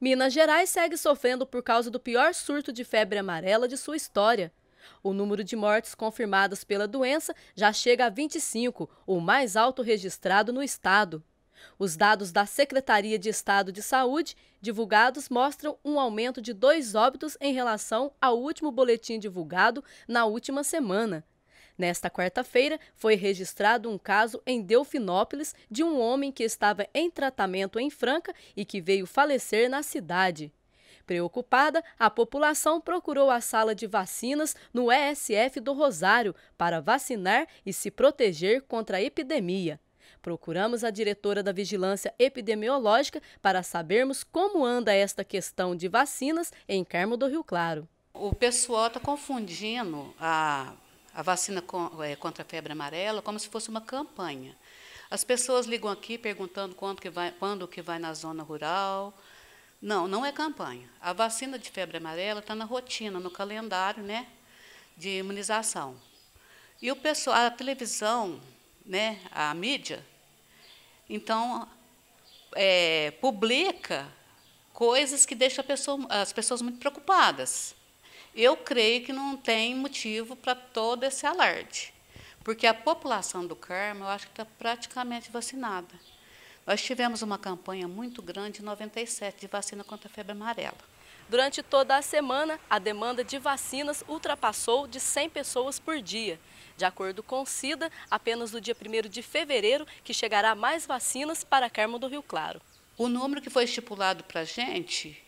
Minas Gerais segue sofrendo por causa do pior surto de febre amarela de sua história. O número de mortes confirmadas pela doença já chega a 25, o mais alto registrado no estado. Os dados da Secretaria de Estado de Saúde divulgados mostram um aumento de dois óbitos em relação ao último boletim divulgado na última semana. Nesta quarta-feira, foi registrado um caso em Delfinópolis de um homem que estava em tratamento em Franca e que veio falecer na cidade. Preocupada, a população procurou a sala de vacinas no ESF do Rosário para vacinar e se proteger contra a epidemia. Procuramos a diretora da Vigilância Epidemiológica para sabermos como anda esta questão de vacinas em Carmo do Rio Claro. O pessoal está confundindo a a vacina é, contra a febre amarela, como se fosse uma campanha. As pessoas ligam aqui perguntando quando que vai, quando que vai na zona rural. Não, não é campanha. A vacina de febre amarela está na rotina, no calendário né, de imunização. E o pessoal, a televisão, né, a mídia, então é, publica coisas que deixam pessoa, as pessoas muito preocupadas eu creio que não tem motivo para todo esse alarde, porque a população do Carmo, eu acho que está praticamente vacinada. Nós tivemos uma campanha muito grande em 97 de vacina contra a febre amarela. Durante toda a semana, a demanda de vacinas ultrapassou de 100 pessoas por dia. De acordo com o CIDA, apenas no dia 1 de fevereiro que chegará mais vacinas para Carmo do Rio Claro. O número que foi estipulado para a gente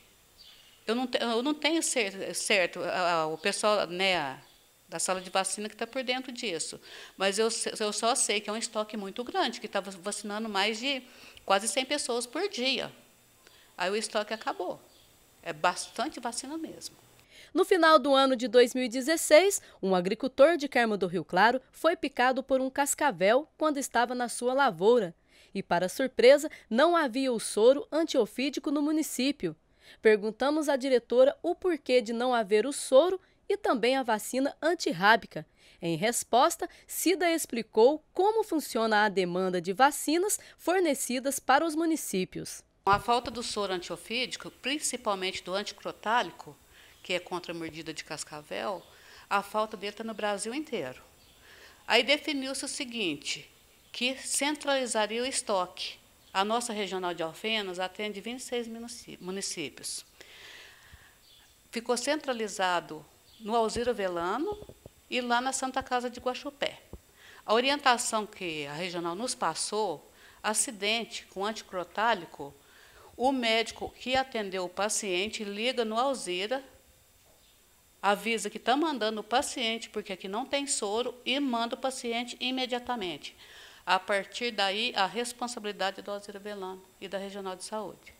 eu não, eu não tenho certo, certo a, a, o pessoal né, a, da sala de vacina que está por dentro disso, mas eu, eu só sei que é um estoque muito grande, que está vacinando mais de quase 100 pessoas por dia. Aí o estoque acabou. É bastante vacina mesmo. No final do ano de 2016, um agricultor de Carmo do Rio Claro foi picado por um cascavel quando estava na sua lavoura. E, para surpresa, não havia o soro antiofídico no município. Perguntamos à diretora o porquê de não haver o soro e também a vacina antirrábica. Em resposta, Cida explicou como funciona a demanda de vacinas fornecidas para os municípios. A falta do soro antiofídico, principalmente do anticrotálico, que é contra a mordida de cascavel, a falta dele está no Brasil inteiro. Aí definiu-se o seguinte, que centralizaria o estoque. A nossa regional de Alfenas atende 26 municípios. Ficou centralizado no Alzira Velano e lá na Santa Casa de Guaxupé. A orientação que a regional nos passou, acidente com anticrotálico, o médico que atendeu o paciente liga no Alzira, avisa que está mandando o paciente, porque aqui não tem soro, e manda o paciente imediatamente. A partir daí, a responsabilidade do Alzira Velano e da Regional de Saúde.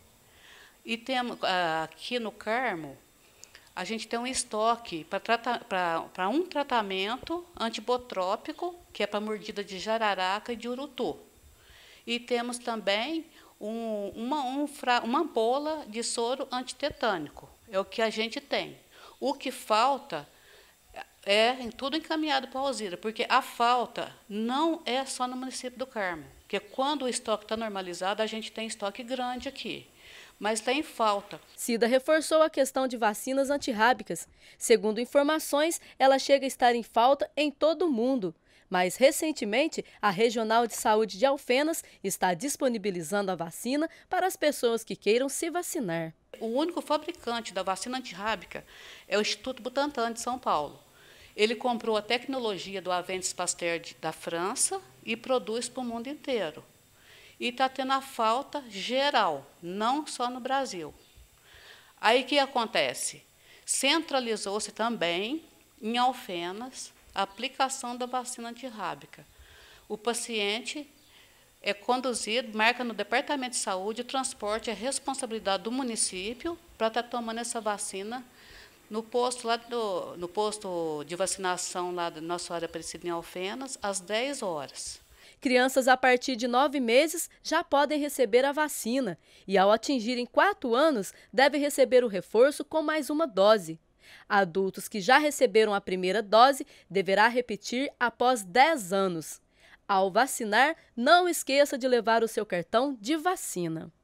E temos ah, aqui no Carmo, a gente tem um estoque para um tratamento antibotrópico, que é para mordida de jararaca e de urutu. E temos também um, uma, um, uma ampola de soro antitetânico. É o que a gente tem. O que falta é em tudo encaminhado para a porque a falta não é só no município do Carmo, porque quando o estoque está normalizado, a gente tem estoque grande aqui, mas tem falta. Cida reforçou a questão de vacinas antirrábicas. Segundo informações, ela chega a estar em falta em todo o mundo. Mas, recentemente, a Regional de Saúde de Alfenas está disponibilizando a vacina para as pessoas que queiram se vacinar. O único fabricante da vacina antirrábica é o Instituto Butantan de São Paulo. Ele comprou a tecnologia do Aventis Pasteur da França e produz para o mundo inteiro. E está tendo a falta geral, não só no Brasil. Aí o que acontece? Centralizou-se também em Alfenas a aplicação da vacina antirrábica. O paciente é conduzido, marca no Departamento de Saúde, o transporte é responsabilidade do município para estar tá tomando essa vacina no posto, lá do, no posto de vacinação lá da Nossa Senhora Aparecida em Alfenas, às 10 horas. Crianças a partir de nove meses já podem receber a vacina e, ao atingirem quatro anos, devem receber o reforço com mais uma dose. Adultos que já receberam a primeira dose deverá repetir após 10 anos. Ao vacinar, não esqueça de levar o seu cartão de vacina.